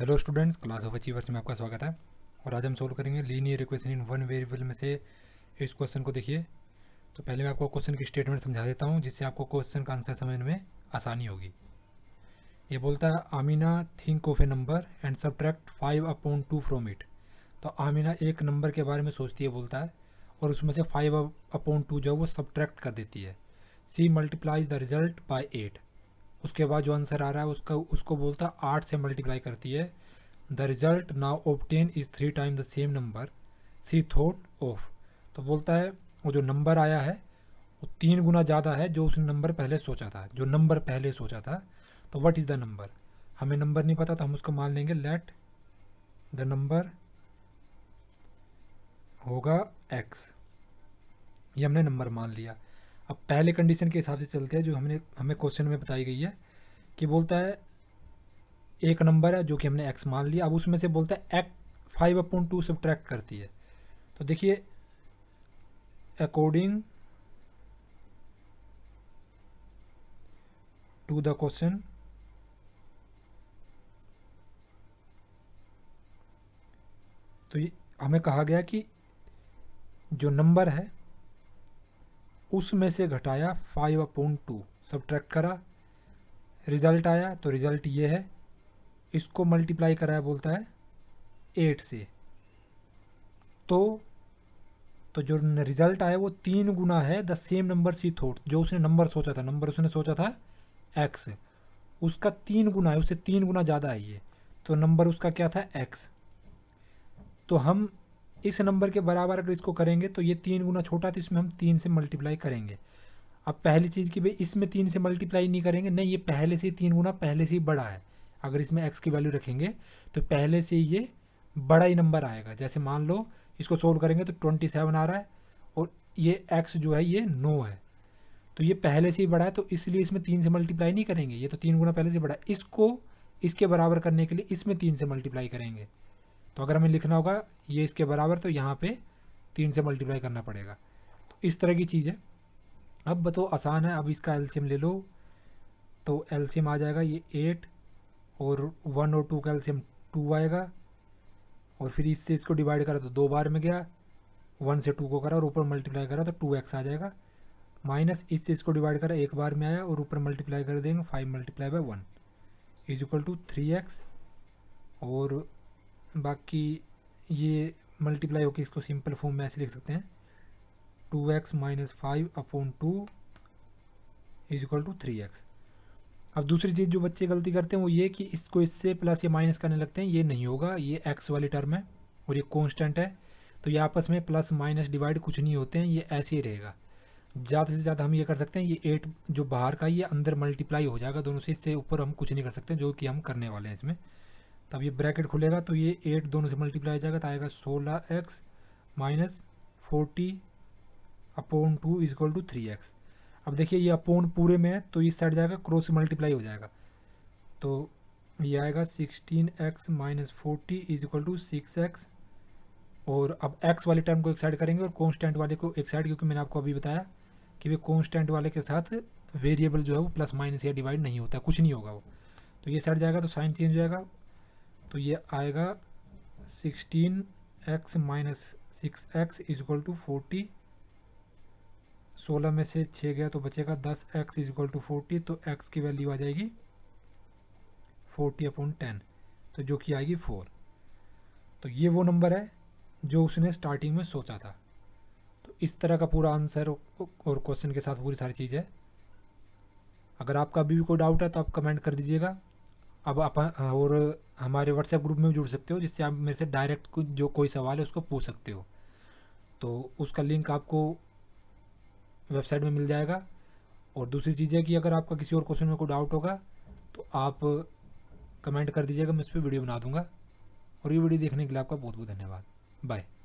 hello students class of achievers में आपका स्वागत है और आज हम सोल्व करेंगे linear equation in one variable में से इस क्वेश्चन को देखिए तो पहले मैं आपको क्वेश्चन की स्टेटमेंट समझा देता हूँ जिससे आपको क्वेश्चन का आंसर समझने में आसानी होगी ये बोलता है Amina think of a number and subtract five upon two from it तो आमीना एक नंबर के बारे में सोचती है बोलता है और उसमें से फाइव अपॉन टू जो है वो सब्ट्रैक्ट कर देती है she multiplies the result by eight उसके बाद जो आंसर आ रहा है उसका उसको बोलता है आठ से मल्टीप्लाई करती है the result now obtained is three time the same number she thought of तो बोलता है वो जो नंबर आया है वो तीन गुना ज़्यादा है जो उसने नंबर पहले सोचा था जो नंबर पहले सोचा था तो वट इज़ द नंबर हमें नंबर नहीं पता तो हम उसको मान लेंगे लेट द नंबर होगा एक्स ये हमने नंबर मान लिया अब पहले कंडीशन के हिसाब से चलते हैं जो हमने हमें क्वेश्चन में बताई गई है कि बोलता है एक नंबर है जो कि हमने एक्स मान लिया अब उसमें से बोलता है x five upon two subtract करती है तो देखिए अकॉर्डिंग टू द क्वेश्चन तो ये हमें कहा गया कि जो नंबर है उसमें से घटाया फाइव अपॉन टू सब करा रिज़ल्ट आया तो रिज़ल्ट ये है इसको मल्टीप्लाई कराया बोलता है एट से तो तो जो रिज़ल्ट आया वो तीन गुना है the same number she thought जो उसने नंबर सोचा था नंबर उसने सोचा था एक्स उसका तीन गुना है उससे तीन गुना ज़्यादा है ये तो नंबर उसका क्या था एक्स तो हम इस नंबर के बराबर अगर इसको करेंगे तो ये तीन गुना छोटा तो इसमें हम तीन से मल्टीप्लाई करेंगे अब पहली चीज़ की भाई इसमें तीन से मल्टीप्लाई नहीं करेंगे नहीं ये पहले से तीन गुना पहले से ही बड़ा है अगर इसमें एक्स की वैल्यू रखेंगे तो पहले से ये बड़ा ही नंबर आएगा जैसे मान लो इसको सोल्व करेंगे तो ट्वेंटी सेवन आ रहा है और ये एक्स जो है ये नो है तो ये पहले से ही बड़ा है तो इसलिए इसमें तीन से मल्टीप्लाई नहीं करेंगे ये तो तीन गुना पहले से बड़ा है इसको इसके बराबर करने के लिए इसमें तीन से मल्टीप्लाई करेंगे तो अगर हमें लिखना होगा ये इसके बराबर तो यहाँ पे तीन से मल्टीप्लाई करना पड़ेगा तो इस तरह की चीज़ है अब बताओ आसान है अब इसका एल्शियम ले लो तो एल्शियम आ जाएगा ये एट और वन और टू का एल्शियम टू आएगा और फिर इससे इसको डिवाइड करा तो दो बार में गया वन से टू को करा और ऊपर मल्टीप्लाई करा तो टू एक्स आ जाएगा माइनस इससे इसको डिवाइड करा एक बार में आया और ऊपर मल्टीप्लाई कर देंगे five multiply by one is equal to three x और बाकी ये मल्टीप्लाई होकर इसको सिंपल फॉर्म में ऐसे लिख सकते हैं two x minus five upon two is equal to three x अब दूसरी चीज़ जो बच्चे गलती करते हैं वो ये कि इसको इससे प्लस या माइनस करने लगते हैं ये नहीं होगा ये एक्स वाली टर्म है और ये कॉन्स्टेंट है तो ये आपस में प्लस माइनस डिवाइड कुछ नहीं होते हैं ये ऐसे ही रहेगा ज़्यादा से ज़्यादा हम ये कर सकते हैं ये एट जो बाहर का ये अंदर मल्टीप्लाई हो जाएगा दोनों से इससे ऊपर हम कुछ नहीं कर सकते जो कि हम करने वाले हैं इसमें तब ये ब्रैकेट खुलेगा तो ये एट दोनों से मल्टीप्लाई जाएगा तो आएगा सोलह x minus forty upon two is equal to three x अब देखिए ये अपोन पूरे में है तो इस साइड जाएगा क्रॉस से मल्टीप्लाई हो जाएगा तो ये आएगा sixteen x minus forty is equal to six x और अब एक्स वाले टर्म को एक साइड करेंगे और कॉन्स्टेंट वाले को एक साइड क्योंकि मैंने आपको अभी बताया कि वे कॉन्स्टेंट वाले के साथ वेरिएबल जो है वो प्लस माइनस या डिवाइड नहीं होता कुछ नहीं होगा वो तो ये साइड जाएगा तो साइन चेंज हो जाएगा तो ये आएगा sixteen x minus six x is equal to forty सोलह में से छः गया तो बचेगा दस एक्स इजक्ल टू फोर्टी तो एक्स की वैल्यू आ जाएगी फोर्टी अपॉन टेन तो जो कि आएगी फोर तो ये वो नंबर है जो उसने स्टार्टिंग में सोचा था तो इस तरह का पूरा आंसर और क्वेश्चन के साथ पूरी सारी चीज़ है अगर आपका अभी भी कोई डाउट है तो आप कमेंट कर दीजिएगा अब आप और हमारे व्हाट्सएप ग्रुप में भी जुड़ सकते हो जिससे आप मेरे से डायरेक्ट जो कोई सवाल है उसको पूछ सकते हो तो उसका लिंक आपको वेबसाइट में मिल जाएगा और दूसरी चीज़ है कि अगर आपका किसी और क्वेश्चन में कोई डाउट होगा तो आप कमेंट कर दीजिएगा मैं उस पर वीडियो बना दूंगा और ये वीडियो देखने के लिए आपका बहुत बहुत धन्यवाद बाय